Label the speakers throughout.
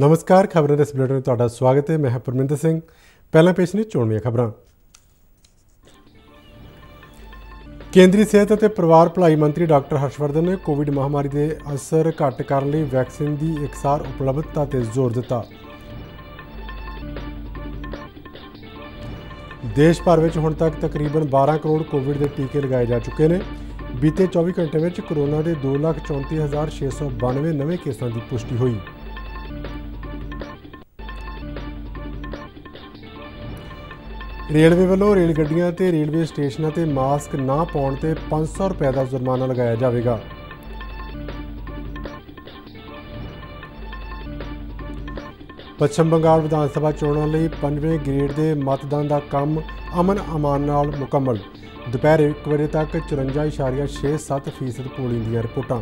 Speaker 1: ਨਮਸਕਾਰ ਖਬਰਾਂ ਦੇ ਸਪਲਟਰ ਵਿੱਚ ਤੁਹਾਡਾ ਸਵਾਗਤ ਹੈ ਮੈਂ ਹਾਂ ਪਰਮਿੰਦਰ ਸਿੰਘ ਪਹਿਲਾਂ ਪੇਸ਼ ਨੇ ਚੋਣਵੀਆਂ ਖਬਰਾਂ ਕੇਂਦਰੀ ਸਿਹਤ ਅਤੇ ਪਰਿਵਾਰ ਭਲਾਈ ਮੰਤਰੀ ਡਾਕਟਰ ਹਰਸ਼ਵਰਧਨ ਨੇ ਕੋਵਿਡ ਮਹਾਮਾਰੀ ਦੇ ਅਸਰ ਘਟ ਕਰਨ ਲਈ ਵੈਕਸੀਨ ਦੀ ਇਕਸਾਰ ਉਪਲਬਧਤਾ ਤੇ ਜ਼ੋਰ ਦਿੱਤਾ ਦੇਸ਼ ਭਰ ਵਿੱਚ ਹੁਣ ਤੱਕ ਤਕਰੀਬਨ 12 ਕਰੋੜ ਕੋਵਿਡ ਦੇ ਟੀਕੇ ਲਗਾਏ ਜਾ ਚੁੱਕੇ ਨੇ ਬੀਤੇ 24 ਘੰਟੇ ਵਿੱਚ ਕੋਰੋਨਾ ਦੇ 234692 ਨਵੇਂ ਕੇਸਾਂ ਦੀ ਪੁਸ਼ਟੀ ਹੋਈ ਰੇਲਵੇ ਵੱਲੋਂ ਰੇਲ ਗੱਡੀਆਂ ਤੇ ਰੇਲਵੇ ਸਟੇਸ਼ਨਾਂ ਤੇ ਮਾਸਕ ਨਾ ਪਾਉਣ ਤੇ 500 ਰੁਪਏ ਦਾ ਜੁਰਮਾਨਾ ਲਗਾਇਆ ਜਾਵੇਗਾ ਪੱਛਮ ਬੰਗਾਲ ਵਿਧਾਨ ਸਭਾ ਚੋਣਾਂ ਲਈ 5ਵੇਂ ਗ੍ਰੇਡ ਦੇ ਮਤਦਾਨ ਦਾ ਕੰਮ ਅਮਨ ਅਮਾਨ ਨਾਲ ਮੁਕੰਮਲ ਦੁਪਹਿਰ 1 ਵਜੇ ਤੱਕ 54.67% ਪੋਲਿੰਗ ਦੀਆਂ ਰਿਪੋਰਟਾਂ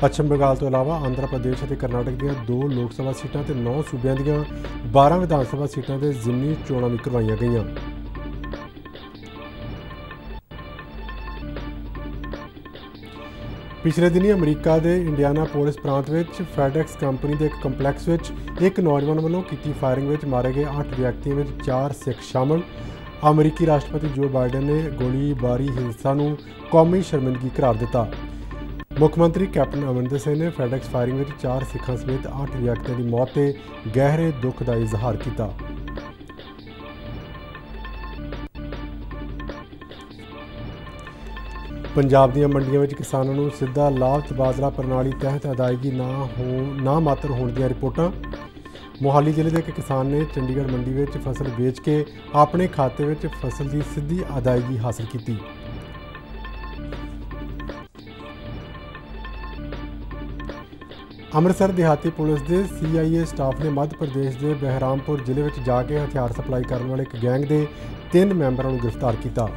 Speaker 1: ਪੱਛਮ ਬੰਗਾਲ ਤੋਂ ਇਲਾਵਾ ਆਂਧਰਾ ਪ੍ਰਦੇਸ਼ ਅਤੇ ਕਰਨਾਟਕ ਦੀਆਂ 2 ਲੋਕ ਸਭਾ ਸੀਟਾਂ ਤੇ 9 ਸੂਬਿਆਂ ਦੀਆਂ 12 ਵਿਧਾਨ ਸਭਾ ਸੀਟਾਂ ਤੇ ਜ਼ਿਮਨੀ ਚੋਣਾਂ ਵੀ ਕਰਵਾਈਆਂ ਗਈਆਂ ਪਿਛਲੇ ਦਿਨੀ ਅਮਰੀਕਾ ਦੇ ਇੰਡੀਆਨਾ ਪੋਲਿਸ ਪ੍ਰਾਂਤ ਵਿੱਚ ਫੈਡੈਕਸ ਕੰਪਨੀ ਦੇ ਇੱਕ ਕੰਪਲੈਕਸ ਵਿੱਚ ਇੱਕ ਨੌਜਵਾਨ ਵੱਲੋਂ ਕੀਤੀ ਫਾਇਰਿੰਗ ਵਿੱਚ ਮਾਰੇ ਗਏ 8 ਵਿਅਕਤੀਆਂ ਵਿੱਚ 4 ਸਿੱਖ ਸ਼ਾਮਲ ਅਮਰੀਕੀ ਰਾਸ਼ਟਰਪਤੀ ਜੋ ਬਾਈਡਨ ਨੇ ਗੋਲੀਬਾਰੀ ਹਿੰਸਾ ਨੂੰ ਕੌਮੀ ਸ਼ਰਮਿੰਦਗੀ ਕਰਾਰ ਦਿੱਤਾ ਮੁੱਖ ਮੰਤਰੀ ਕੈਪਟਨ ਅਮਰਿੰਦਰ ਸਿੰਘ ਨੇ ਫੈਡੈਕਸ ਫਾਇਰਿੰਗ ਵਿੱਚ 4 ਸਿੱਖਾਂ ਸਮੇਤ 8 ਵਿਅਕਤੀਆਂ ਦੀ ਮੌਤ ਤੇ ਗਹਿਰੇ ਦੁੱਖ ਦਾ ਇਜ਼ਹਾਰ ਕੀਤਾ ਪੰਜਾਬ ਦੀਆਂ ਮੰਡੀਆਂ ਵਿੱਚ ਕਿਸਾਨਾਂ ਨੂੰ ਸਿੱਧਾ ਲਾਭ ਤਬਾਦਲਾ ਪ੍ਰਣਾਲੀ ਤਹਿਤ ਅਦਾਇਗੀ ਨਾ ਹੋ ਨਾ ਮਾਤਰ ਹੋਣ ਦੀਆਂ ਰਿਪੋਰਟਾਂ ਮੋਹਾਲੀ ਜ਼ਿਲ੍ਹੇ ਦੇ ਇੱਕ ਕਿਸਾਨ ਨੇ ਚੰਡੀਗੜ੍ਹ ਮੰਡੀ ਵਿੱਚ ਫਸਲ ਵੇਚ ਕੇ ਆਪਣੇ ਖਾਤੇ ਵਿੱਚ ਫਸਲ ਦੀ ਸਿੱਧੀ ਅਦਾਇਗੀ ਹਾਸਲ ਕੀਤੀ ਅੰਮ੍ਰਿਤਸਰ ਦਿਹਾਤੀ ਪੁਲਿਸ ਦੇ ਸੀਆਈਏ ਸਟਾਫ ਨੇ ਮੱਧ ਪ੍ਰਦੇਸ਼ ਦੇ ਬਹਿਰਾਮਪੁਰ ਜ਼ਿਲ੍ਹੇ ਵਿੱਚ ਜਾ ਕੇ ਹਥਿਆਰ ਸਪਲਾਈ ਕਰਨ ਵਾਲੇ ਇੱਕ ਗੈਂਗ ਦੇ ਤਿੰਨ ਮੈਂਬਰਾਂ ਨੂੰ ਗ੍ਰਿਫਤਾਰ ਕੀਤਾ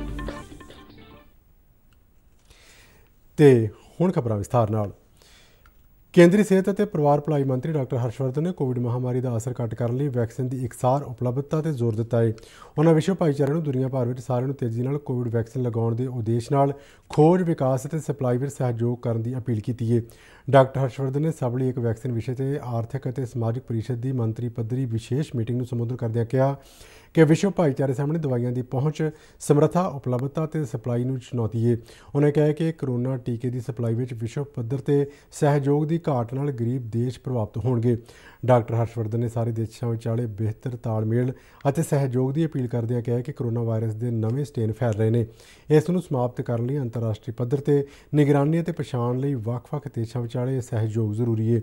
Speaker 1: ਤੇ ਹੁਣ ਖਬਰਾਂ ਵਿਸਥਾਰ ਨਾਲ ਕੇਂਦਰੀ ਸਿਹਤ ਅਤੇ ਪਰਿਵਾਰ ਭਲਾਈ ਮੰਤਰੀ ਡਾਕਟਰ ਹਰਸ਼ਵਰਧਨ ਨੇ ਕੋਵਿਡ ਮਹਾਮਾਰੀ ਦਾ ਅਸਰ ਘਟ ਕਰਨ ਲਈ ਵੈਕਸੀਨ ਦੀ ਇਕਸਾਰ ਉਪਲਬਧਤਾ ਤੇ ਜ਼ੋਰ ਦਿੱਤਾ ਹੈ। ਉਹਨਾਂ ਵਿਸ਼ਵ ਭਾਈਚਾਰੇ ਨੂੰ ਦੁਨੀਆ ਭਰ ਵਿੱਚ ਸਾਰਿਆਂ ਨੂੰ ਤੇਜ਼ੀ ਨਾਲ ਕੋਵਿਡ ਵੈਕਸੀਨ ਲਗਾਉਣ ਦੇ ਉਦੇਸ਼ ਨਾਲ ਖੋਜ, ਵਿਕਾਸ ਅਤੇ ਸਪਲਾਈ ਵਿੱਚ ਸਹਿਯੋਗ ਕਰਨ ਦੀ ਅਪੀਲ ਕੀਤੀ ਹੈ। ਡਾਕਟਰ ਹਰਸ਼ਵਰਧਨ ਨੇ ਸਭ ਲਈ ਇੱਕ ਵੈਕਸੀਨ ਵਿਸ਼ੇ ਤੇ ਆਰਥਿਕ ਅਤੇ ਸਮਾਜਿਕ ਪਰਿਸ਼ਦ ਦੀ ਮੰਤਰੀ ਪੱਧਰੀ ਵਿਸ਼ੇਸ਼ ਮੀਟਿੰਗ ਨੂੰ ਸੰਬੋਧਨ ਕਰਦਿਆਂ ਕਿਹਾ ਕਿ ਵਿਸ਼ਵ ਭਾਈਚਾਰੇ ਸਾਹਮਣੇ ਦਵਾਈਆਂ ਦੀ ਪਹੁੰਚ, ਸਮਰੱਥਾ, ਉਪਲਬਧਤਾ ਤੇ ਸਪਲਾਈ ਨੂੰ ਚੁਣੌਤੀ ਹੈ। ਉਹਨੇ ਕਿਹਾ ਕਿ ਕਰੋਨਾ ਟੀਕੇ ਦੀ ਸਪਲਾਈ ਵਿੱਚ ਵਿਸ਼ਵ ਪੱਧਰ ਤੇ ਸਹਿਯੋਗ ਦੀ ਘਾਟ ਨਾਲ ਗਰੀਬ ਦੇਸ਼ ਪ੍ਰਭਾਵਿਤ ਹੋਣਗੇ। ਡਾਕਟਰ ਹਰਸ਼ਵਰਧਨ ਨੇ ਸਾਰੇ ਦੇਸ਼ਾਂ ਵਿਚਾਲੇ ਬਿਹਤਰ ਤਾਲਮੇਲ ਅਤੇ ਸਹਿਯੋਗ ਦੀ ਅਪੀਲ ਕਰਦਿਆਂ ਕਿਹਾ ਕਿ ਕਰੋਨਾ ਵਾਇਰਸ ਦੇ ਨਵੇਂ ਸਟ੍ਰੇਨ ਫੈਲ ਰਹੇ ਨੇ। ਇਸ ਨੂੰ ਸਮਾਪਤ ਕਰਨ ਲਈ ਅੰਤਰਰਾਸ਼ਟਰੀ ਪੱਧਰ ਤੇ ਨਿਗਰਾਨੀ ਅਤੇ ਪਛਾਣ ਲਈ ਵੱਖ-ਵੱਖ ਦੇਸ਼ਾਂ ਵਿੱਚ ਵਿਚਾਲੇ ਸਹਿਯੋਗ ਜ਼ਰੂਰੀ ਹੈ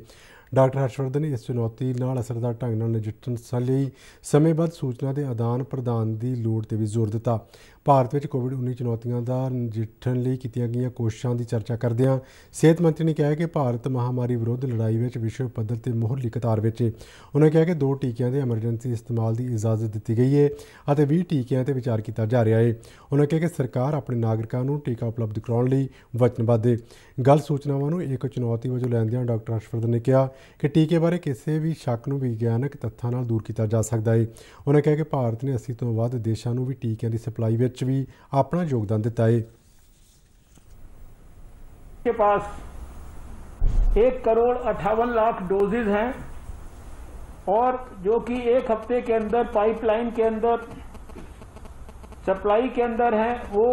Speaker 1: ਡਾਕਟਰ ਹਰਸ਼ਵਰਧਨ ਇਸ ਚੁਣੌਤੀ ਨਾਲ ਅਸਰਦਾਰ ਢੰਗ ਨਾਲ ਨਜਿੱਠਣ ਲਈ ਸਮੇਂਬੱਧ ਸੂਚਨਾ ਦੇ ਆਦਾਨ ਪ੍ਰਦਾਨ ਦੀ ਲੋੜ ਤੇ ਵੀ ਜ਼ੋਰ ਦਿੱਤਾ ਭਾਰਤ ਵਿੱਚ ਕੋਵਿਡ-19 ਚੁਣੌਤੀਆਂ ਦਾ ਨਜਿੱਠਣ ਲਈ ਕੀਤੀਆਂ ਗਈਆਂ ਕੋਸ਼ਿਸ਼ਾਂ ਦੀ ਚਰਚਾ ਕਰਦਿਆਂ ਸਿਹਤ ਮੰਤਰੀ ਨੇ ਕਿਹਾ ਕਿ ਭਾਰਤ ਮਹਾਮਾਰੀ ਵਿਰੁੱਧ ਲੜਾਈ ਵਿੱਚ ਵਿਸ਼ਵ ਪੱਧਰ ਤੇ ਮੋਹਰਲੀ ਕਤਾਰ ਵਿੱਚ ਹੈ ਉਹਨਾਂ ਕਿਹਾ ਕਿ ਦੋ ਟੀਕਿਆਂ ਦੇ ਐਮਰਜੈਂਸੀ ਇਸਤੇਮਾਲ ਦੀ ਇਜਾਜ਼ਤ ਦਿੱਤੀ ਗਈ ਹੈ ਅਤੇ 20 ਟੀਕਿਆਂ ਤੇ ਵਿਚਾਰ ਕੀਤਾ ਜਾ ਰਿਹਾ ਹੈ ਉਹਨਾਂ ਕਿਹਾ ਕਿ ਸਰਕਾਰ ਆਪਣੇ ਨਾਗਰਿਕਾਂ ਨੂੰ ਟੀਕਾ ਉਪਲਬਧ ਕਰਾਉਣ ਲਈ ਵਚਨਬੱਧ ਹੈ ਗੱਲ ਸੂਚਨਾਵਾਂ ਨੂੰ ਇੱਕ ਚੁਣੌਤੀ ਵਜੋਂ ਲੈਂਦਿਆਂ ਡਾਕਟਰ ਹਰਸ਼ਵਰਧਨ ਨੇ ਕਿਹਾ ਕਿ ਟੀਕੇ ਬਾਰੇ ਕਿਸੇ ਵੀ ਸ਼ੱਕ ਨੂੰ ਵਿਗਿਆਨਕ ਤੱਥਾਂ ਨਾਲ ਦੂਰ ਕੀਤਾ ਜਾ ਸਕਦਾ ਹੈ ਉਹਨਾਂ ਕਿਹਾ ਕਿ ਭਾਰਤ ਨੇ 80 ਤੋਂ ਵੱਧ ਦੇਸ਼ਾਂ ਨੂੰ ਵੀ ਟੀਕਿਆਂ ਦੀ ਸਪਲਾਈ ਵਿੱਚ ਵਿੱਚ ਵੀ ਆਪਣਾ ਯੋਗਦਾਨ ਦਿੱਤਾ के पास एक करोड़ अट्ठावन लाख डोजेज हैं और जो कि एक हफ्ते के अंदर पाइपलाइन के अंदर सप्लाई के अंदर हैं वो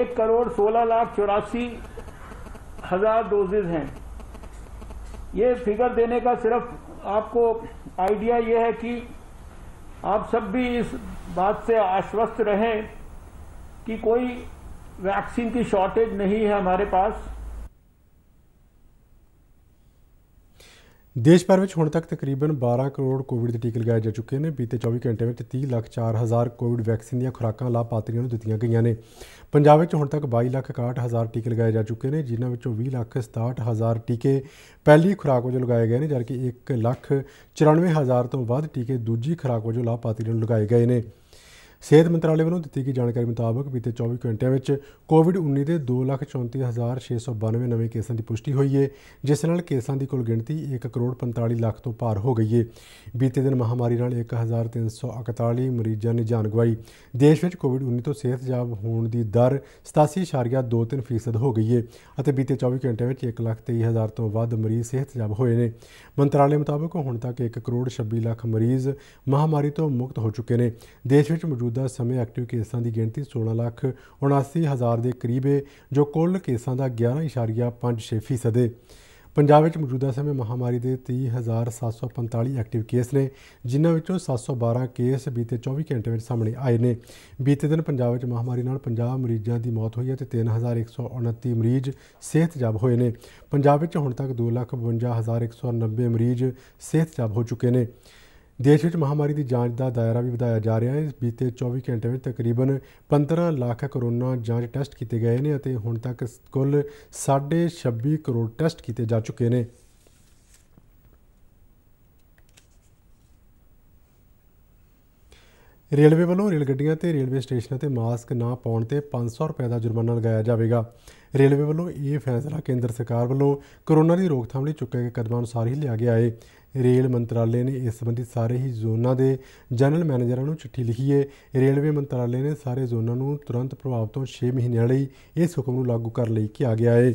Speaker 1: एक करोड़ सोलह लाख चौरासी हजार डोजेज हैं ये फिगर देने का सिर्फ आपको आइडिया ये है कि आप सब भी इस बात से आश्वस्त रहें कि कोई वैक्सीन की शॉर्टेज नहीं है हमारे पास ਦੇਸ਼ ਭਰ ਵਿੱਚ ਹੁਣ ਤੱਕ ਤਕਰੀਬਨ 12 ਕਰੋੜ ਕੋਵਿਡ ਦੇ ਟੀਕੇ ਲਗਾਏ ਜਾ ਚੁੱਕੇ ਨੇ ਬੀਤੇ 24 ਘੰਟੇ ਵਿੱਚ 30 ਲੱਖ 4000 ਕੋਵਿਡ ਵੈਕਸੀਨ ਦੀਆਂ ਖੁਰਾਕਾਂ ਲਾਭਪਾਤਰੀਆਂ ਨੂੰ ਦਿੱਤੀਆਂ ਗਈਆਂ ਨੇ ਪੰਜਾਬ ਵਿੱਚ ਹੁਣ ਤੱਕ 22 ਲੱਖ 61000 ਟੀਕੇ ਲਗਾਏ ਜਾ ਚੁੱਕੇ ਨੇ ਜਿਨ੍ਹਾਂ ਵਿੱਚੋਂ 20 ਲੱਖ 67000 ਟੀਕੇ ਪਹਿਲੀ ਖੁਰਾਕ ਵਜੋਂ ਲਗਾਏ ਗਏ ਨੇ ਜਦਕਿ 1 ਲੱਖ 94000 ਤੋਂ ਵੱਧ ਟੀਕੇ ਦੂਜੀ ਖੁਰਾਕ ਵਜੋਂ ਲਾਭਪਾਤਰੀਆਂ ਨੂੰ ਲਗਾਏ ਗਏ ਨੇ ਸਿਹਤ ਮੰਤਰਾਲੇ ਵੱਲੋਂ ਦਿੱਤੀ ਗਈ ਜਾਣਕਾਰੀ ਮੁਤਾਬਕ ਬੀਤੇ 24 ਘੰਟਿਆਂ ਵਿੱਚ ਕੋਵਿਡ-19 ਦੇ 234692 ਨਵੇਂ ਕੇਸਾਂ ਦੀ ਪੁਸ਼ਟੀ ਹੋਈ ਹੈ ਜਿਸ ਨਾਲ ਕੇਸਾਂ ਦੀ ਕੁੱਲ ਗਿਣਤੀ 1 ਕਰੋੜ 45 ਲੱਖ ਤੋਂ ਪਾਰ ਹੋ ਗਈ ਹੈ ਬੀਤੇ ਦਿਨ ਮਹਾਮਾਰੀ ਨਾਲ 1341 ਮਰੀਜ਼ਾਂ ਨੇ ਜਾਨ ਗਵਾਈ ਦੇਸ਼ ਵਿੱਚ ਕੋਵਿਡ-19 ਤੋਂ ਸਿਹਤਯਾਬ ਹੋਣ ਦੀ ਦਰ 87.23% ਹੋ ਗਈ ਹੈ ਅਤੇ ਬੀਤੇ 24 ਘੰਟਿਆਂ ਵਿੱਚ 1,23,000 ਤੋਂ ਵੱਧ ਮਰੀਜ਼ ਸਿਹਤਯਾਬ ਹੋਏ ਨੇ ਮੰਤਰਾਲੇ ਮੁਤਾਬਕ ਹੁਣ ਤੱਕ 1 ਕਰੋੜ 26 ਲੱਖ ਮਰੀਜ਼ ਮਹਾਮਾਰੀ ਤੋਂ ਮੁਕਤ ਹੋ ਚੁੱਕੇ ਨੇ ਦੇਸ਼ ਵਿੱਚ ਮੌਜੂਦ ਮੌਜੂਦਾ ਸਮੇਂ ਐਕਟਿਵ ਕੇਸਾਂ ਦੀ ਗਿਣਤੀ 16 ਲੱਖ 79 ਹਜ਼ਾਰ ਦੇ ਕਰੀਬ ਹੈ ਜੋ ਕੁੱਲ ਕੇਸਾਂ ਦਾ 11.56% ਹੈ ਪੰਜਾਬ ਵਿੱਚ ਮੌਜੂਦਾ ਸਮੇਂ ਮਹਾਮਾਰੀ ਦੇ 30745 ਐਕਟਿਵ ਕੇਸ ਨੇ ਜਿਨ੍ਹਾਂ ਵਿੱਚੋਂ 712 ਕੇਸ ਬੀਤੇ 24 ਘੰਟੇ ਵਿੱਚ ਸਾਹਮਣੇ ਆਏ ਨੇ ਬੀਤੇ ਦਿਨ ਪੰਜਾਬ ਵਿੱਚ ਮਹਾਮਾਰੀ ਨਾਲ 50 ਮਰੀਜ਼ਾਂ ਦੀ ਮੌਤ ਹੋਈ ਹੈ ਤੇ 3129 ਮਰੀਜ਼ ਸਿਹਤਯਾਬ ਹੋਏ ਨੇ ਪੰਜਾਬ ਵਿੱਚ ਹੁਣ ਤੱਕ 252190 ਮਰੀਜ਼ ਸਿਹਤਯਾਬ ਹੋ ਚੁੱਕੇ ਨੇ ਦੇਸ਼ ਵਿੱਚ ਮਹਾਮਾਰੀ ਦੀ ਜਾਂਚ ਦਾ ਦਾਇਰਾ ਵੀ ਵਧਾਇਆ ਜਾ ਰਿਹਾ ਹੈ ਬੀਤੇ 24 ਘੰਟੇ ਵਿੱਚ ਤਕਰੀਬਨ 15 ਲੱਖ ਕਰੋਨਾ ਜਾਂਚ ਟੈਸਟ ਕੀਤੇ ਗਏ ਨੇ ਅਤੇ ਹੁਣ ਤੱਕ ਕੁੱਲ 26 ਕਰੋੜ ਟੈਸਟ ਕੀਤੇ ਜਾ ਚੁੱਕੇ ਨੇ ਰੇਲਵੇ ਵੱਲੋਂ ਰੇਲ ਗੱਡੀਆਂ ਤੇ ਰੇਲਵੇ ਸਟੇਸ਼ਨਾਂ ਤੇ ਮਾਸਕ ਨਾ ਪਾਉਣ ਤੇ 500 ਰੁਪਏ ਦਾ ਜੁਰਮਾਨਾ ਲਗਾਇਆ ਜਾਵੇਗਾ ਰੇਲਵੇ ਵੱਲੋਂ ਇਹ ਫੈਸਲਾ ਕੇਂਦਰ ਸਰਕਾਰ ਵੱਲੋਂ ਕੋਰੋਨਾ ਦੀ ਰੋਕਥਾਮ ਲਈ ਚੁੱਕੇ ਗਏ ਕਦਮਾਂ ਅਨੁਸਾਰ ਹੀ ਲਿਆ ਗਿਆ ਹੈ ਰੇਲ ਮੰਤਰਾਲੇ ਨੇ ਇਸ ਸੰਬੰਧੀ ਸਾਰੇ ਹੀ ਜ਼ੋਨਾਂ ਦੇ ਜਨਰਲ ਮੈਨੇਜਰਾਂ ਨੂੰ ਚਿੱਠੀ ਲਿਖੀ ਹੈ ਰੇਲਵੇ ਮੰਤਰਾਲੇ ਨੇ ਸਾਰੇ ਜ਼ੋਨਾਂ ਨੂੰ ਤੁਰੰਤ ਪ੍ਰਭਾਵ ਤੋਂ 6 ਮਹੀਨਿਆਂ ਲਈ ਇਸ ਹੁਕਮ ਨੂੰ ਲਾਗੂ ਕਰਨ ਲਈ ਕਿਹਾ ਗਿਆ ਹੈ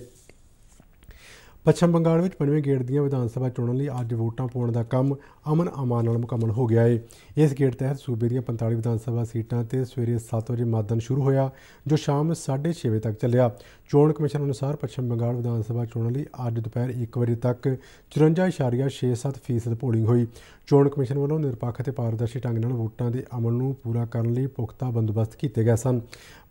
Speaker 1: ਪੱਛਮ ਬੰਗਾਲ ਵਿੱਚ 5ਵੇਂ ਗੇੜ ਦੀਆਂ ਵਿਧਾਨ ਸਭਾ ਚੋਣਾਂ ਲਈ ਅੱਜ ਵੋਟਾਂ ਪਾਉਣ ਦਾ ਕੰਮ ਅਮਨ ਅਮਾਨ ਨਾਲ ਮੁਕੰਮਲ ਹੋ ਗਿਆ ਹੈ ਇਸ ਗੇੜ ਤਹਿਤ ਸੂਬੇ ਦੀਆਂ 45 ਵਿਧਾਨ ਸਭਾ ਸੀਟਾਂ ਤੇ ਸਵੇਰੇ 7 ਵਜੇ ਮਤਦਾਨ ਸ਼ੁਰੂ ਹੋਇਆ ਜੋ ਸ਼ਾਮ 6:30 ਵਜੇ ਤੱਕ ਚੱਲਿਆ ਚੋਣ ਕਮਿਸ਼ਨ ਅਨੁਸਾਰ ਪੱਛਮ ਬੰਗਾਲ ਵਿਧਾਨ ਸਭਾ ਚੋਣਾਂ ਲਈ ਅੱਜ ਦੁਪਹਿਰ 1 ਵਜੇ ਤੱਕ 54.67% ਪੋਲਿੰਗ ਹੋਈ ਚੋਣ ਕਮਿਸ਼ਨ ਵੱਲੋਂ ਨਿਰਪੱਖ ਅਤੇ ਪਾਰਦਰਸ਼ੀ ਢੰਗ ਨਾਲ ਵੋਟਾਂ ਦੇ ਅਮਲ ਨੂੰ ਪੂਰਾ ਕਰਨ ਲਈ ਪੁਖਤਾ ਬੰਦੋਬਸਤ ਕੀਤੇ ਗਏ ਸਨ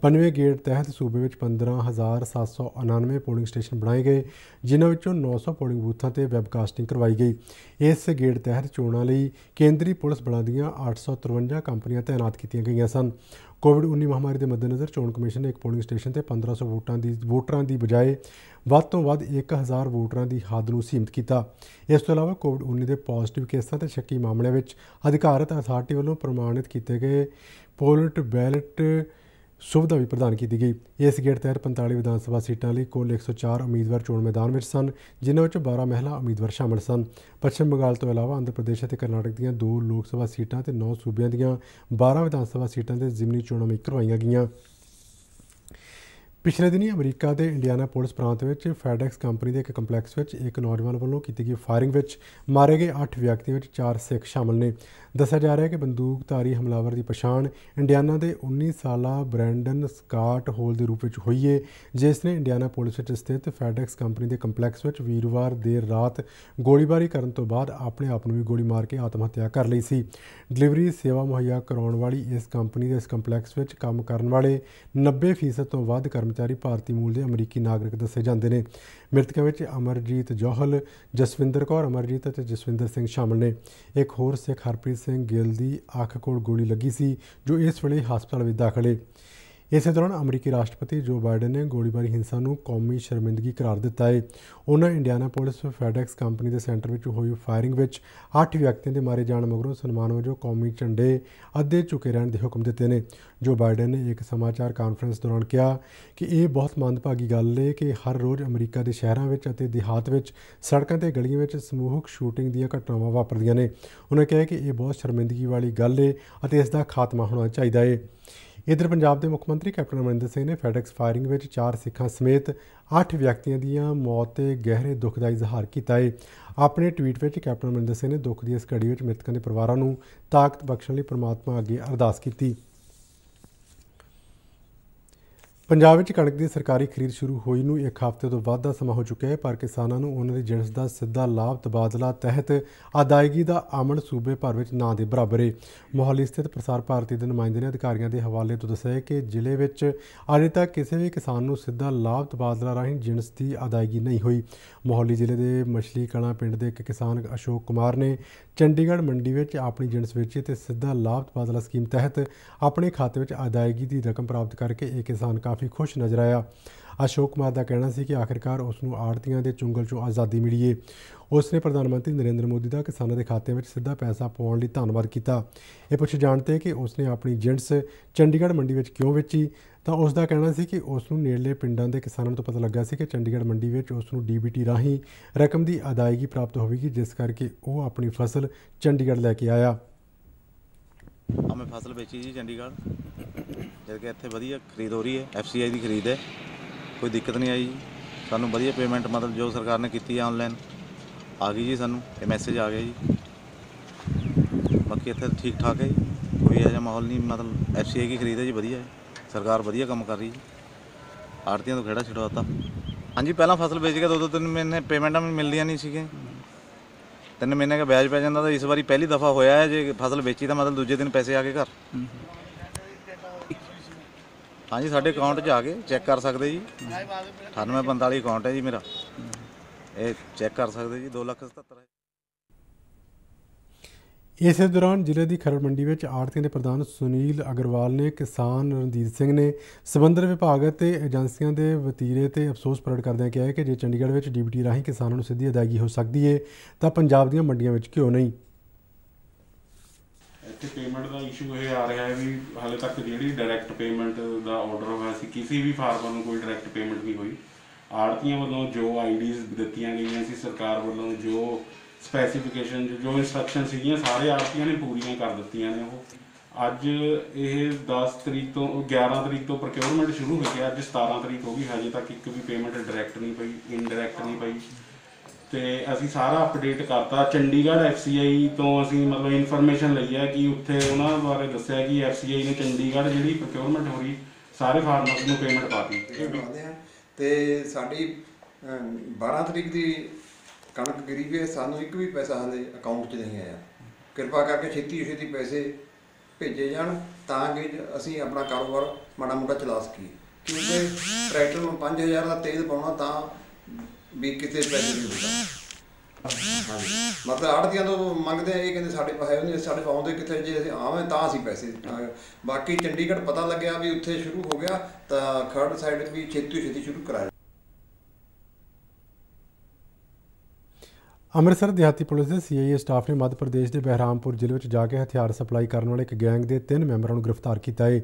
Speaker 1: ਪੰਜਵੇਂ ਗੇੜ ਤਹਿਤ ਸੂਬੇ ਵਿੱਚ 15799 ਪੋਲਿੰਗ ਸਟੇਸ਼ਨ ਬਣਾਏ ਗਏ ਜਿਨ੍ਹਾਂ ਵਿੱਚੋਂ 900 ਪੋਲਿੰਗ ਬੂਥਾਂ ਤੇ ਵੈਬਕਾਸਟਿੰਗ ਕਰਵਾਈ ਗਈ ਇਸ ਗੇੜ ਤਹਿਤ ਚੋਣਾਂ ਲਈ ਕੇਂਦਰੀ ਪੁਲਿਸ ਬਲਾਂ ਦੀਆਂ 853 ਕੰਪਨੀਆਂ ਤਾਇਨਾਤ ਕੀਤੀਆਂ ਗਈਆਂ ਸਨ ਕੋਵਿਡ-19 ਮਹਾਮਾਰੀ ਦੇ ਮੱਦੇਨਜ਼ਰ ਚੋਣ ਕਮਿਸ਼ਨ ਨੇ ਇੱਕ ਪੋਲਿੰਗ ਸਟੇਸ਼ਨ ਤੇ 1500 ਵੋਟਾਂ ਦੀ ਵੋਟਰਾਂ ਦੀ ਬਜਾਏ ਵੱਧ ਤੋਂ ਵੱਧ 1000 ਵੋਟਰਾਂ ਦੀ ਹੱਦ ਨੂੰ ਸੀਮਿਤ ਕੀਤਾ ਇਸ ਤੋਂ ਇਲਾਵਾ ਕੋਵਿਡ-19 ਦੇ ਪੋਜ਼ਿਟਿਵ ਕੇਸਾਂ ਤੇ ਸ਼ੱਕੀ ਮਾਮਲਿਆਂ ਵਿੱਚ ਅਧਿਕਾਰਤ ਅਥਾਰਟੀ ਵੱਲੋਂ ਪ੍ਰਮਾਣਿਤ ਕੀਤੇ ਗਏ ਪੋਲਟ ਬੈਲਟ ਸੁਵਿਧਾ ਵੀ ਪ੍ਰਦਾਨ ਕੀਤੀ ਗਈ ਇਸ ਗੇੜ ਤਹਿਤ 45 ਵਿਧਾਨ ਸਭਾ ਸੀਟਾਂ ਲਈ ਕੁੱਲ 104 ਉਮੀਦਵਾਰ ਚੋਣ ਮੈਦਾਨ ਵਿੱਚ ਸਨ ਜਿਨ੍ਹਾਂ ਵਿੱਚ 12 ਮਹਿਲਾ ਉਮੀਦਵਾਰ ਸ਼ਾਮਲ ਸਨ ਪੱਛਮ ਬੰਗਾਲ ਤੋਂ ਇਲਾਵਾ ਆਂਧਰ ਪ੍ਰਦੇਸ਼ ਅਤੇ ਕਰਨਾਟਕ ਦੀਆਂ ਦੋ ਲੋਕ ਸਭਾ ਸੀਟਾਂ ਤੇ 9 ਸੂਬਿਆਂ ਦੀਆਂ 12 ਵਿਧਾਨ ਸਭਾ ਸੀਟਾਂ ਦੇ ਜ਼ਿਮਨੀ ਚੋਣਾਂ ਵੀ ਕਰਵਾਈਆਂ ਗਈਆਂ ਪਿਛਲੇ ਦਿਨੀ ਅਮਰੀਕਾ ਦੇ ਇੰਡੀਆਨਾ ਪੁਲਿਸ ਪ੍ਰਾਂਤ ਵਿੱਚ ਫੈਡੈਕਸ ਕੰਪਨੀ ਦੇ ਇੱਕ ਕੰਪਲੈਕਸ ਵਿੱਚ ਇੱਕ ਨੌਜਵਾਨ ਵੱਲੋਂ ਕੀਤੀ ਗਈ ਫਾਇਰਿੰਗ ਵਿੱਚ ਮਾਰੇ ਗਏ 8 ਵਿਅਕਤੀਆਂ ਵਿੱਚ 4 ਸਿੱਖ ਸ਼ਾਮਲ ਨੇ ਦੱਸਿਆ ਜਾ ਰਿਹਾ ਹੈ ਕਿ ਬੰਦੂਕਧਾਰੀ ਹਮਲਾਵਰ ਦੀ ਪਛਾਣ ਇੰਡੀਆਨਾ ਦੇ 19 ਸਾਲਾ ਬ੍ਰੈਂਡਨ ਸਕਾਟ ਹੋਲ ਦੇ ਰੂਪ ਵਿੱਚ ਹੋਈ ਹੈ ਜਿਸ ਨੇ ਇੰਡੀਆਨਾ ਪੁਲਿਸ ਵਿੱਚ ਸਥਿਤ ਫੈਡੈਕਸ ਕੰਪਨੀ ਦੇ ਕੰਪਲੈਕਸ ਵਿੱਚ ਵੀਰਵਾਰ ਦੇਰ ਰਾਤ ਗੋਲੀਬਾਰੀ ਕਰਨ ਤੋਂ ਬਾਅਦ ਆਪਣੇ ਆਪ ਨੂੰ ਵੀ ਗੋਲੀ ਮਾਰ ਕੇ ਆਤਮ ਹੱਤਿਆ ਕਰ ਲਈ ਸੀ ਡਿਲੀਵਰੀ ਸੇਵਾ ਮੁਹੱਈਆ ਕਰਾਉਣ ਵਾਲੀ ਇਸ ਕੰਪਨੀ ਦੇ ਇਸ ਕੰਪਲੈਕਸ ਵਿੱਚ ਕੰਮ ਕਰਨ ਵਾਲੇ 90% ਤੋਂ ਵੱਧ ਕਰਮ ਕਰਮਚਾਰੀ ਭਾਰਤੀ ਮੂਲ ਦੇ ਅਮਰੀਕੀ ਨਾਗਰਿਕ ਦੱਸੇ ਜਾਂਦੇ ਨੇ ਮ੍ਰਿਤਕਾਂ ਵਿੱਚ ਅਮਰਜੀਤ ਜੋਹਲ ਜਸਵਿੰਦਰ ਕੌਰ ਅਮਰਜੀਤ ਅਤੇ ਜਸਵਿੰਦਰ ਸਿੰਘ ਸ਼ਾਮਲ ਨੇ ਇੱਕ ਹੋਰ ਸਿੱਖ ਹਰਪ੍ਰੀਤ ਸਿੰਘ ਗਿੱਲ ਦੀ ਅੱਖ ਕੋਲ ਗੋਲੀ ਲੱਗੀ ਸੀ ਜੋ ਇਸ ਵੇਲੇ ਹਸਪਤਾਲ ਵਿੱਚ ਦਾਖਲ ਹੈ ਇਸੇ ਤਰ੍ਹਾਂ ਅਮਰੀਕੀ ਰਾਸ਼ਟਰਪਤੀ ਜੋ ਬਾਈਡਨ ਨੇ ਗੋਲੀਬਾਰੀ ਹਿੰਸਾ ਨੂੰ ਕੌਮੀ ਸ਼ਰਮਿੰਦਗੀ ਕਰਾਰ ਦਿੱਤਾ ਹੈ ਉਹਨਾਂ ਇੰਡੀਆਨਾ ਪੁਲਿਸ ਫੈਡੈਕਸ ਕੰਪਨੀ ਦੇ ਸੈਂਟਰ ਵਿੱਚ ਹੋਈ ਫਾਇਰਿੰਗ ਵਿੱਚ 8 ਵਿਅਕਤੀਆਂ ਦੇ ਮਾਰੇ ਜਾਣ ਮਗਰੋਂ ਸਨਮਾਨ ਵਜੋਂ ਕੌਮੀ ਝੰਡੇ ਅੱਧੇ ਚੁੱਕੇ ਰਹਿਣ ਦੇ ਹੁਕਮ ਦਿੱਤੇ ਨੇ ਜੋ ਬਾਈਡਨ ਨੇ ਇੱਕ ਸਮਾਚਾਰ ਕਾਨਫਰੰਸ ਦੌਰਾਨ ਕਿਹਾ ਕਿ ਇਹ ਬਹੁਤ ਮੰਦਭਾਗੀ ਗੱਲ ਹੈ ਕਿ ਹਰ ਰੋਜ਼ ਅਮਰੀਕਾ ਦੇ ਸ਼ਹਿਰਾਂ ਵਿੱਚ ਅਤੇ ਦਿਹਾਤ ਵਿੱਚ ਸੜਕਾਂ ਤੇ ਗਲੀਆਂ ਵਿੱਚ ਸਮੂਹਕ ਸ਼ੂਟਿੰਗ ਦੀਆਂ ਘਟਨਾਵਾਂ ਵਾਪਰਦੀਆਂ ਨੇ ਉਹਨਾਂ ਕਿਹਾ ਕਿ ਇਹ ਬਹੁਤ ਸ਼ਰਮਿੰਦਗੀ ਵਾਲੀ ਗੱਲ ਹੈ ਅਤੇ ਇਸ ਦਾ ਖਾਤਮਾ ਹੋਣਾ ਚਾਹੀਦਾ ਹੈ ਇਧਰ ਪੰਜਾਬ ਦੇ ਮੁੱਖ ਮੰਤਰੀ ਕੈਪਟਨ ਅਮਰਿੰਦਰ ਸਿੰਘ ਨੇ ਫੈਡੈਕਸ ਫਾਇਰਿੰਗ ਵਿੱਚ ਚਾਰ ਸਿੱਖਾਂ ਸਮੇਤ 8 ਵਿਅਕਤੀਆਂ ਦੀਆਂ ਮੌਤ ਤੇ ਗਹਿਰੇ ਦੁੱਖ ਦਾ ਇਜ਼ਹਾਰ ਕੀਤਾ ਹੈ ਆਪਣੇ ਟਵੀਟ ਵਿੱਚ ਕੈਪਟਨ ਅਮਰਿੰਦਰ ਸਿੰਘ ਨੇ ਦੁੱਖ ਦੀ ਇਸ ਘੜੀ ਵਿੱਚ ਮ੍ਰਿਤਕਾਂ ਦੇ ਪਰਿਵਾਰਾਂ ਨੂੰ ਤਾਕਤ ਬਖਸ਼ਣ ਲਈ ਪ੍ਰਮਾਤਮਾ ਅੱਗੇ ਅਰਦਾਸ ਕੀਤੀ ਪੰਜਾਬ ਵਿੱਚ ਕਣਕ ਦੀ ਸਰਕਾਰੀ ਖਰੀਦ ਸ਼ੁਰੂ ਹੋਈ ਨੂੰ ਇੱਕ ਹਫ਼ਤੇ ਤੋਂ ਵੱਧ ਦਾ ਸਮਾਂ ਹੋ ਚੁੱਕਿਆ ਹੈ ਪਰ ਕਿਸਾਨਾਂ ਨੂੰ ਉਹਨਾਂ ਦੀ ਜਿਣਸ ਦਾ ਸਿੱਧਾ ਲਾਭ ਤਬਾਦਲਾ ਤਹਿਤ ਅਦਾਇਗੀ ਦਾ ਆਮਣ ਸੂਬੇ ਭਰ ਵਿੱਚ ਨਾ ਦੇ ਬਰਾਬਰ ਹੈ ਮੋਹਾਲੀ ਸਥਿਤ ਪ੍ਰਸਾਰ ਭਾਰਤੀ ਦੇ ਨੁਮਾਇੰਦੇ ਨੇ ਅਧਿਕਾਰੀਆਂ ਦੇ ਹਵਾਲੇ ਤੋਂ ਦੱਸਿਆ ਕਿ ਜ਼ਿਲ੍ਹੇ ਵਿੱਚ ਅਜੇ ਤੱਕ ਕਿਸੇ ਵੀ ਕਿਸਾਨ ਨੂੰ ਸਿੱਧਾ ਲਾਭ ਤਬਾਦਲਾ ਰਾਹੀਂ ਜਿਣਸ ਦੀ ਅਦਾਇਗੀ ਨਹੀਂ ਹੋਈ ਮੋਹਾਲੀ ਜ਼ਿਲ੍ਹੇ ਦੇ ਮਛਲੀ ਕਣਾ ਪਿੰਡ ਦੇ ਇੱਕ ਕਿਸਾਨ ਅਸ਼ੋਕ ਕੁਮਾਰ ਨੇ ਚੰਡੀਗੜ੍ਹ ਮੰਡੀ ਵਿੱਚ ਆਪਣੀ ਜਿਣਸ ਵੇਚੀ ਤੇ ਸਿੱਧਾ ਲਾਭ ਤਬਾਦਲਾ ਸਕੀਮ ਤਹਿਤ ਆਪਣੇ ਖਾਤੇ ਵਿੱਚ ਅਦਾਇਗੀ ਦੀ ਰਕਮ ਪ੍ਰਾਪਤ ਕਰਕੇ ਇਹ ਕਿਸਾਨ ਕਾਫੀ ਖੁਸ਼ ਨਜ਼ਰ ਆਇਆ ਅਸ਼ੋਕ ਕੁਮਾਰ ਦਾ ਕਹਿਣਾ ਸੀ ਕਿ ਆਖਿਰਕਾਰ ਉਸ ਨੂੰ ਆੜਤੀਆਂ ਦੇ ਚੁੰਗਲ ਚੋਂ ਆਜ਼ਾਦੀ ਮਿਲੀ ਏ ਉਸ ਨੇ ਪ੍ਰਧਾਨ ਮੰਤਰੀ ਨਰਿੰਦਰ ਮੋਦੀ ਦਾ ਕਿਸਾਨਾਂ ਦੇ ਖਾਤੇ ਵਿੱਚ ਸਿੱਧਾ ਪੈਸਾ ਪਾਉਣ ਲਈ ਧੰਨਵਾਦ ਕੀਤਾ ਇਹ ਪੁੱਛ ਜਾਣਦੇ ਕਿ ਉਸ ਨੇ ਆਪਣੀ ਜਿੰਸ ਚੰਡੀਗੜ੍ਹ ਮੰਡੀ ਵਿੱਚ ਕਿਉਂ ਵੇਚੀ ਤਾਂ ਉਸ ਦਾ ਕਹਿਣਾ ਸੀ ਕਿ ਉਸ ਨੂੰ ਨੇੜਲੇ ਪਿੰਡਾਂ ਦੇ ਕਿਸਾਨਾਂ ਤੋਂ ਪਤਾ ਲੱਗਾ ਸੀ ਕਿ ਚੰਡੀਗੜ੍ਹ ਮੰਡੀ ਵਿੱਚ ਉਸ ਨੂੰ ਡੀਬੀਟੀ ਰਾਹੀਂ ਰਕਮ ਦੀ ਅਦਾਇਗੀ ਪ੍ਰਾਪਤ ਹੋਵੇਗੀ ਜਿਸ ਕਰਕੇ ਉਹ ਆਪਣੀ ਫਸਲ ਚੰਡੀਗੜ੍ਹ ਲੈ ਕੇ ਆਇਆ ਆ ਮੈਂ ਫਸਲ ਵੇਚੀ ਜੀ ਚੰਡੀਗੜ੍ਹ ਜਦ ਕਿ ਇੱਥੇ ਵਧੀਆ ਖਰੀਦ ਹੋ ਰਹੀ ਹੈ ਐਫਸੀਆਈ ਦੀ ਖਰੀਦ ਹੈ ਕੋਈ ਦਿੱਕਤ ਨਹੀਂ ਆਈ ਸਾਨੂੰ ਵਧੀਆ ਪੇਮੈਂਟ ਮਤਲਬ ਜੋ ਸਰਕਾਰ ਨੇ ਕੀਤੀ ਆਨਲਾਈਨ ਆ ਗਈ ਜੀ ਸਾਨੂੰ ਇਹ ਮੈਸੇਜ ਆ ਗਿਆ ਜੀ ਬਾਕੀ ਇੱਥੇ ਠੀਕ ਠਾਕ ਹੈ ਜੀ ਕੋਈ ਇਹੋ ਜਿਹਾ ਮਾਹੌਲ ਨਹੀਂ ਮਤਲਬ ਐਫਸੀਏ ਕੀ ਖਰੀਦ ਹੈ ਜੀ ਵਧੀਆ ਹੈ ਸਰਕਾਰ ਵਧੀਆ ਕੰਮ ਕਰ ਰਹੀ ਜੀ ਆੜਤੀਆਂ ਤੋਂ ਖੇੜਾ ਛਡਵਾਤਾ ਹਾਂਜੀ ਪਹਿਲਾਂ ਫਸਲ ਵੇਚ ਕੇ ਦੋ ਦੋ ਤਿੰਨ ਮਹੀਨੇ ਪੇਮੈਂਟਾਂ ਵੀ ਮਿਲਦੀਆਂ ਨਹੀਂ ਸੀਗੇ ਤਿੰਨ ਮਹੀਨੇ ਦਾ ਵਿਆਜ ਪੈ ਜਾਂਦਾ ਤਾਂ ਇਸ ਵਾਰੀ ਪਹਿਲੀ ਦਫਾ ਹੋਇਆ ਹੈ ਜੇ ਫਸਲ ਵੇਚੀ ਤਾਂ ਮਤਲਬ ਦੂਜੇ ਦਿਨ ਪੈਸੇ ਆ ਕੇ ਘਰ ਹਾਂਜੀ ਸਾਡੇ ਅਕਾਊਂਟ 'ਚ ਆ ਕੇ ਚੈੱਕ ਕਰ ਸਕਦੇ ਜੀ 9845 ਅਕਾਊਂਟ ਹੈ ਜੀ ਮੇਰਾ ਇਹ ਚੈੱਕ ਕਰ ਸਕਦੇ ਜੀ 2,77,000 ਇਸੇ ਦੌਰਾਨ ਜ਼ਿਲ੍ਹੇ ਦੀ ਖਰੜ ਮੰਡੀ ਵਿੱਚ ਆੜਤੀਆਂ ਦੇ ਪ੍ਰਧਾਨ ਸੁਨੀਲ ਅਗਰਵਾਲ ਨੇ ਕਿਸਾਨ ਰਣਜੀਤ ਸਿੰਘ ਨੇ ਸਬੰਧਰ ਵਿਭਾਗ ਅਤੇ ਏਜੰਸੀਆਂ ਦੇ ਵਤੀਰੇ ਤੇ ਅਫਸੋਸ ਪ੍ਰਗਟ ਕਰਦਿਆਂ ਕਿਹਾ ਕਿ ਜੇ ਚੰਡੀਗੜ੍ਹ ਵਿੱਚ ਡੀਬੀਟੀ ਰਾਹੀਂ ਕਿਸਾਨਾਂ ਨੂੰ ਸਿੱਧੀ ਅਦਾਇਗੀ ਹੋ ਸਕਦੀ ਹੈ ਤਾਂ ਪੰਜਾਬ ਦੀਆਂ ਮੰਡੀਆਂ ਵਿੱਚ ਕਿਉਂ ਨਹੀਂ ਇੱਥੇ ਪੇਮੈਂਟ ਦਾ ਇਸ਼ੂ ਇਹ ਆ ਰਿਹਾ ਹੈ ਵੀ ਹਾਲੇ ਤੱਕ ਜਿਹੜੀ ਡਾਇਰੈਕਟ ਪੇਮੈਂਟ ਦਾ ਆਰਡਰ ਹੋਇਆ ਸੀ ਕਿਸੇ ਵੀ ਫਾਰਮਰ ਨੂੰ ਕੋਈ ਡਾਇਰੈਕਟ ਪੇਮੈਂਟ ਨਹੀਂ ਹੋਈ ਆੜਤੀਆਂ ਵੱਲੋਂ ਜੋ ਆਈਡੀਜ਼ ਦਿੱਤੀਆਂ ਗਈਆਂ ਸੀ ਸਰਕਾਰ ਵੱਲੋਂ ਜੋ ਸਪੈਸੀਫਿਕੇਸ਼ਨ ਜੋ ਇਨਸਟਰਕਸ਼ਨ ਸੀਗੀਆਂ ਸਾਰੇ ਆੜਤੀਆਂ ਨੇ ਪੂਰੀਆਂ ਕਰ ਦਿੱਤੀਆਂ ਨੇ ਉਹ ਅੱਜ ਇਹ 10 ਤਰੀਕ ਤੋਂ 11 ਤਰੀਕ ਤੋਂ ਪ੍ਰੋਕਿਉਰਮੈਂਟ ਸ਼ੁਰੂ ਹੋ ਗਿਆ ਅੱਜ 17 ਤਰੀਕ ਹੋ ਗਈ ਹਜੇ ਤੱਕ ਇੱਕ ਵੀ ਪੇਮੈਂਟ ਡਾਇਰੈਕਟ ਨਹੀਂ ਪਈ ਇਨਡਾਇਰੈਕਟ ਨਹੀਂ ਪਈ ਤੇ ਅਸੀਂ ਸਾਰਾ ਅਪਡੇਟ ਕਰਤਾ ਚੰਡੀਗੜ੍ਹ ਐਫਸੀਆਈ ਤੋਂ ਅਸੀਂ ਮਤਲਬ ਇਨਫੋਰਮੇਸ਼ਨ ਲਈ ਹੈ ਕਿ ਉੱਥੇ ਉਹਨਾਂ ਬਾਰੇ ਦੱਸਿਆ ਕਿ ਐਫਸੀਆਈ ਨੇ ਚੰਡੀਗੜ੍ਹ ਜਿਹੜੀ ਪ੍ਰੋਕਿਉਰਮੈਂਟ ਹੋ ਰਹੀ ਸਾਰੇ ਫਾਰਮਰਸ ਨੂੰ ਪੇਮੈਂਟ ਪਾਤੀ ਬਣਾਉਂਦੇ ਤੇ ਸਾਡੀ 12 ਤਰੀਕ ਦੀ ਕਣਕ ਗਰੀ ਵੀ ਸਾਨੂੰ ਇੱਕ ਵੀ ਪੈਸਾ ਹਾਲੇ ਅਕਾਊਂਟ 'ਚ ਨਹੀਂ ਆਇਆ ਕਿਰਪਾ ਕਰਕੇ ਛੇਤੀ ਛੇਤੀ ਪੈਸੇ ਭੇਜੇ ਜਾਣ ਤਾਂ ਕਿ ਅਸੀਂ ਆਪਣਾ ਕਾਰੋਬਾਰ ਮਾੜਾ ਮੋਟਾ ਚਲਾ ਸਕੀਏ ਕਿਉਂਕਿ ਟਰੈਕਟਰ ਨੂੰ 5000 ਦਾ ਤੇਲ ਪਾਉਣਾ ਤਾਂ ਵੀ ਕਿਤੇ ਪੈਸੇ ਨਹੀਂ ਹੁੰਦਾ ਹਾਂਜੀ ਮਤਲਬ ਆੜਤੀਆਂ ਤੋਂ ਮੰਗਦੇ ਆ ਇਹ ਕਹਿੰਦੇ ਸਾਡੇ ਪਾਸੇ ਨਹੀਂ ਸਾਡੇ ਪਾਉਂਦੇ ਕਿੱਥੇ ਜੇ ਅਸੀਂ ਆਵੇਂ ਤਾਂ ਅਸੀਂ ਪੈਸੇ ਬਾਕੀ ਚੰਡੀਗੜ੍ਹ ਪਤਾ ਲੱਗਿਆ ਵੀ ਉੱਥੇ ਸ਼ੁਰੂ ਹੋ ਗਿਆ ਤਾਂ ਖਰੜ ਸਾਈਡ ਵੀ ਛੇਤੀ ਛੇਤੀ ਸ਼ੁਰੂ ਕਰਾਇਆ ਅੰਮ੍ਰਿਤਸਰ ਦਿਹਾਤੀ ਪੁਲਿਸ ਦੇ ਸੀਆਈਏ ਸਟਾਫ ਨੇ ਮੱਧ ਪ੍ਰਦੇਸ਼ ਦੇ ਬਹਿਰਾਮਪੁਰ ਜ਼ਿਲ੍ਹੇ ਵਿੱਚ ਜਾ ਕੇ ਹਥਿਆਰ ਸਪਲਾਈ ਕਰਨ ਵਾਲੇ ਇੱਕ ਗੈਂਗ ਦੇ ਤਿੰਨ ਮੈਂਬਰਾਂ ਨੂੰ ਗ੍ਰਿਫਤਾਰ ਕੀਤਾ ਹੈ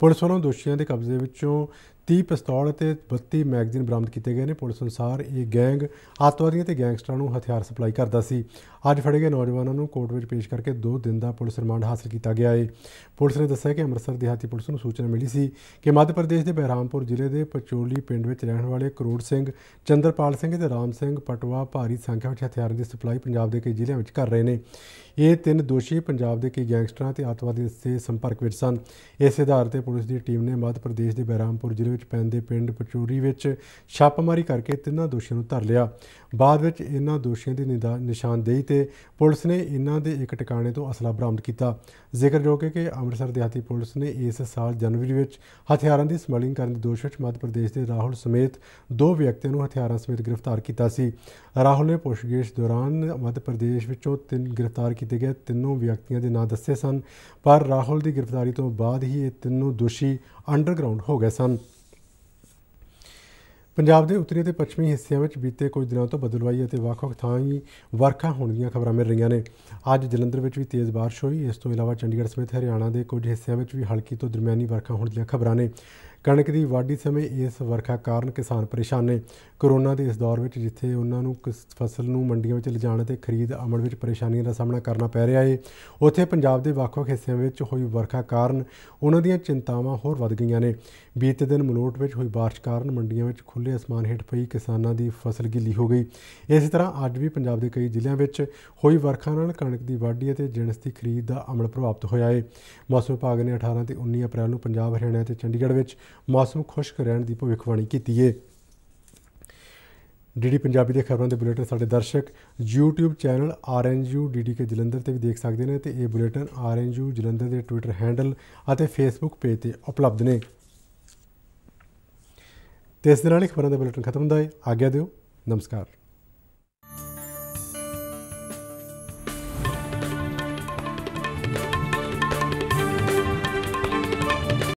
Speaker 1: ਪੁਲਿਸ ਵੱਲੋਂ ਦੋਸ਼ੀਆਂ ਦੇ ਕਬਜ਼ੇ ਵਿੱਚੋਂ 30 ਪਿਸਤੌਲ ਅਤੇ 32 ਮੈਗਜ਼ੀਨ ਬਰਾਮਦ ਕੀਤੇ ਗਏ ਨੇ ਪੁਲਿਸ ਅਨੁਸਾਰ ਇਹ ਗੈਂਗ ਆਤਵਾਦੀਆਂ ਤੇ ਗੈਂਗਸਟਰਾਂ ਨੂੰ ਹਥਿਆਰ ਸਪਲਾਈ ਕਰਦਾ ਸੀ ਅੱਜ ਫੜੇ ਗਏ ਨੌਜਵਾਨਾਂ ਨੂੰ ਕੋਰਟ ਵਿੱਚ ਪੇਸ਼ ਕਰਕੇ 2 ਦਿਨ ਦਾ ਪੁਲਿਸ ਰਿਮਾਂਡ ਹਾਸਲ ਕੀਤਾ ਗਿਆ ਹੈ ਪੁਲਿਸ ਨੇ ਦੱਸਿਆ ਕਿ ਅੰਮ੍ਰਿਤਸਰ ਦਿਹਾਤੀ ਪੁਲਿਸ ਨੂੰ ਸੂਚਨਾ ਮਿਲੀ ਸੀ ਕਿ ਮੱਧ ਪ੍ਰਦੇਸ਼ ਦੇ ਬਹਿਰਾਮਪੁਰ ਜ਼ਿਲ੍ਹੇ ਦੇ ਪਚੋਲੀ ਪਿੰਡ ਵਿੱਚ ਰਹਿਣ ਵਾਲੇ ਕਰੋੜ ਸਿੰਘ ਚੰਦਰਪਾਲ ਸਿੰਘ ਤੇ ਰਾਮ ਸਿੰਘ ਪਟਵਾ ਭਾਰੀ ਸੰਖਿਆ ਵਿੱਚ ਹਥਿਆਰਾਂ ਦੀ ਸਪਲਾਈ ਪੰਜਾਬ ਦੇ ਕਈ ਜ਼ਿਲ੍ਹਿਆਂ ਵਿੱਚ ਕਰ ਰਹੇ ਨੇ ਇਹ ਤਿੰਨ ਦੋਸ਼ੀ ਪੰਜਾਬ ਦੇ ਕਈ ਗੈਂਗਸਟਰਾਂ ਤੇ ਆਤਵਾਦੀਆਂ ਦੇ ਸੰਪਰਕ ਵਿੱਚ ਸਨ ਇਸ ਆਧਾਰ ਤੇ ਪੁਲਿਸ ਦੀ ਟੀਮ ਨੇ ਮੱਧ ਪ੍ਰਦੇਸ਼ ਦੇ ਬਹਿਰਾਮਪੁਰ ਜ਼ਿਲ੍ਹੇ ਵਿੱਚ ਪੈਂਦੇ ਪਿੰਡ ਪਚੂਰੀ ਵਿੱਚ ਛਾਪਮਾਰੀ ਕਰਕੇ ਤਿੰਨਾਂ ਦੋਸ਼ੀਆਂ ਨੂੰ ਧਰ ਲਿਆ ਬਾਅਦ ਵਿੱਚ ਇਹਨਾਂ ਦੋਸ਼ੀਆਂ ਦੀ ਨਿਸ਼ਾਨਦੇਹੀ ਤੇ ਪੁਲਿਸ ਨੇ ਇਹਨਾਂ ਦੇ ਇੱਕ ਟਿਕਾਣੇ ਤੋਂ ਅਸਲਾ ਬਰਾਮਦ ਕੀਤਾ ਜ਼ਿਕਰਯੋਗ ਹੈ ਕਿ ਅੰਮ੍ਰਿਤਸਰ ਦਿਹਾਤੀ ਪੁਲਿਸ ਨੇ ਇਸ ਸਾਲ ਜਨਵਰੀ ਵਿੱਚ ਹਥਿਆਰਾਂ ਦੀ ਸਮਗਲਿੰਗ ਕਰਨ ਦੇ ਦੋਸ਼ ਵਿੱਚ ਮੱਧ ਪ੍ਰਦੇਸ਼ ਦੇ ਰਾਹੁਲ ਸਮੇਤ ਦੋ ਵਿਅਕਤੀਆਂ ਨੂੰ ਹਥਿਆਰਾਂ ਸਮੇਤ ਗ੍ਰਿਫਤਾਰ ਕੀਤਾ ਸੀ ਰਾਹੁਲ ਨੇ ਪੁੱਛਗਿੱਛ ਦੌਰਾਨ ਮੱਧ ਪ੍ਰਦੇਸ਼ ਵਿੱਚੋਂ ਤਿੰਨ ਗ੍ਰਿਫਤਾਰ ਕੀਤੇ ਗਏ ਤਿੰਨੋਂ ਵਿਅਕਤੀਆਂ ਦੇ ਨਾਂ ਦੱਸੇ ਸਨ ਪਰ ਰਾਹੁਲ ਦੀ ਗ੍ਰਿਫਤਾਰੀ ਤੋਂ ਬਾਅਦ ਹੀ ਇਹ ਤਿੰਨੋਂ ਦੋਸ਼ੀ ਅੰਡਰਗਰਾਉਂਡ ਹੋ ਗਏ ਸਨ ਪੰਜਾਬ ਦੇ ਉੱਤਰੀ ਅਤੇ ਪੱਛਮੀ ਹਿੱਸਿਆਂ ਵਿੱਚ ਬੀਤੇ ਕੁਝ ਦਿਨਾਂ ਤੋਂ ਬਦਲਵਾਈ ਅਤੇ ਵੱਖ-ਵੱਖ ਥਾਂ ਹੀ ਵਰਖਾ ਹੋਣ ਦੀਆਂ ਖਬਰਾਂ ਮਿਲ ਰਹੀਆਂ ਨੇ ਅੱਜ ਜਲੰਧਰ ਵਿੱਚ ਵੀ ਤੇਜ਼ ਬਾਰਿਸ਼ ਹੋਈ ਇਸ ਤੋਂ ਇਲਾਵਾ ਚੰਡੀਗੜ੍ਹ ਸਮੇਤ ਹਰਿਆਣਾ ਦੇ ਕੁਝ ਹਿੱਸਿਆਂ ਵਿੱਚ ਵੀ ਹਲਕੀ ਤੋਂ ਦਰਮਿਆਨੀ ਵਰਖਾ ਹੋਣ ਦੀਆਂ ਖਬਰਾਂ ਨੇ ਕਣਕ ਦੀ ਵਾਢੀ ਸਮੇਂ ਇਸ ਵਰਖਾ ਕਾਰਨ ਕਿਸਾਨ ਪਰੇਸ਼ਾਨ ਨੇ ਕਰੋਨਾ ਦੇ ਇਸ ਦੌਰ ਵਿੱਚ ਜਿੱਥੇ ਉਹਨਾਂ ਨੂੰ ਫਸਲ ਨੂੰ ਮੰਡੀਆਂ ਵਿੱਚ ਲਿਜਾਣ ਅਤੇ ਖਰੀਦ ਅਮਲ ਵਿੱਚ ਪਰੇਸ਼ਾਨੀਆਂ ਦਾ ਸਾਹਮਣਾ ਕਰਨਾ ਪੈ ਰਿਹਾ ਹੈ ਉੱਥੇ ਪੰਜਾਬ ਦੇ ਵੱਖ-ਵੱਖ ਹਿੱਸਿਆਂ ਵਿੱਚ ਹੋਈ ਵਰਖਾ ਕਾਰਨ ਉਹਨਾਂ ਦੀਆਂ ਚਿੰਤਾਵਾਂ ਹੋਰ ਵੱਧ ਗਈਆਂ ਨੇ ਬੀਤੇ ਦਿਨ ਮਲੋਟ ਵਿੱਚ ਹੋਈ بارش ਕਾਰਨ ਮੰਡੀਆਂ ਵਿੱਚ ਖੁੱਲੇ ਅਸਮਾਨ ਹੇਠ ਪਈ ਕਿਸਾਨਾਂ ਦੀ ਫਸਲ ਗਿੱਲੀ ਹੋ ਗਈ ਇਸੇ ਤਰ੍ਹਾਂ ਅੱਜ ਵੀ ਪੰਜਾਬ ਦੇ ਕਈ ਜ਼ਿਲ੍ਹਿਆਂ ਵਿੱਚ ਹੋਈ ਵਰਖਾ ਨਾਲ ਕਣਕ ਦੀ ਵਾਢੀ ਅਤੇ ਜਿਣਸ ਦੀ ਖਰੀਦ ਦਾ ਅਮਲ ਪ੍ਰਭਾਵਿਤ ਹੋਇਆ ਹੈ ਮੌਸਮ ਵਿਭਾਗ ਨੇ 18 ਤੇ 19 ਅਪ੍ਰੈਲ ਨੂੰ ਪੰਜਾਬ ਹਰਿਆਣਾ ਤੇ ਚੰਡੀਗੜ੍ਹ ਵਿੱਚ ਮੌਸਮ ਖੁਸ਼ਕ ਰਹਿਣ ਦੀ ਭਵਿੱਖਬਾਣੀ ਕੀਤੀ ਹੈ ਡੀਡੀ ਪੰਜਾਬੀ ਦੇ ਖਬਰਾਂ ਦੇ ਬੁਲੇਟਿਨ ਸਾਡੇ ਦਰਸ਼ਕ YouTube channel RNU DDK Jalandhar ਤੇ ਵੀ ਦੇਖ ਸਕਦੇ ਨੇ ਤੇ ਇਹ ਬੁਲੇਟਿਨ RNU ਜਲੰਧਰ ਦੇ ਟਵਿੱਟਰ ਹੈਂਡਲ ਅਤੇ Facebook ਪੇਜ ਤੇ ਉਪਲਬਧ ਨੇ ਤੇ ਇਸ ਦੇ ਨਾਲ ਹੀ ਖਬਰਾਂ ਦਾ ਬੁਲੇਟਿਨ ਖਤਮ ਹੁੰਦਾ ਹੈ ਆਗਿਆ ਦਿਓ ਨਮਸਕਾਰ